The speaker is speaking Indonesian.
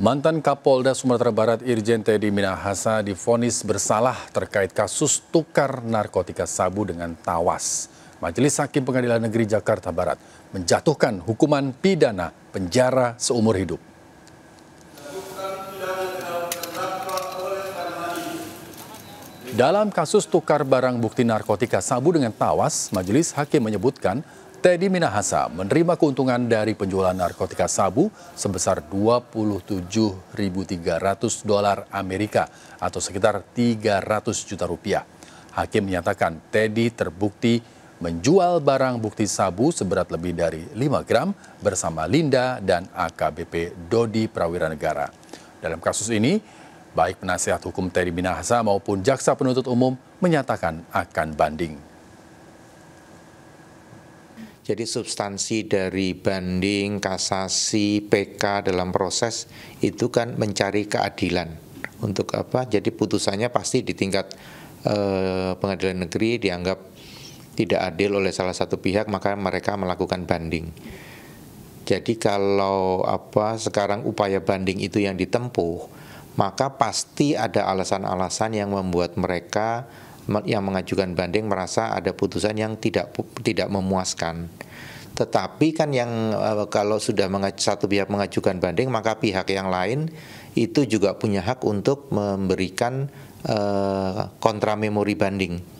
Mantan Kapolda Sumatera Barat Irjen Teddy Minahasa difonis bersalah terkait kasus tukar narkotika sabu dengan tawas. Majelis Hakim Pengadilan Negeri Jakarta Barat menjatuhkan hukuman pidana penjara seumur hidup. Dalam kasus tukar barang bukti narkotika sabu dengan tawas, Majelis Hakim menyebutkan Teddy Minahasa menerima keuntungan dari penjualan narkotika sabu sebesar 27.300 dolar Amerika atau sekitar 300 juta rupiah. Hakim menyatakan Teddy terbukti menjual barang bukti sabu seberat lebih dari 5 gram bersama Linda dan AKBP Dodi Prawira Negara. Dalam kasus ini, baik penasihat hukum Teddy Minahasa maupun jaksa penuntut umum menyatakan akan banding. Jadi substansi dari banding, kasasi, PK dalam proses itu kan mencari keadilan. Untuk apa? Jadi putusannya pasti di tingkat eh, pengadilan negeri dianggap tidak adil oleh salah satu pihak, maka mereka melakukan banding. Jadi kalau apa sekarang upaya banding itu yang ditempuh, maka pasti ada alasan-alasan yang membuat mereka yang mengajukan banding merasa ada putusan yang tidak tidak memuaskan. Tetapi kan yang eh, kalau sudah satu pihak mengajukan banding maka pihak yang lain itu juga punya hak untuk memberikan eh, kontra memori banding.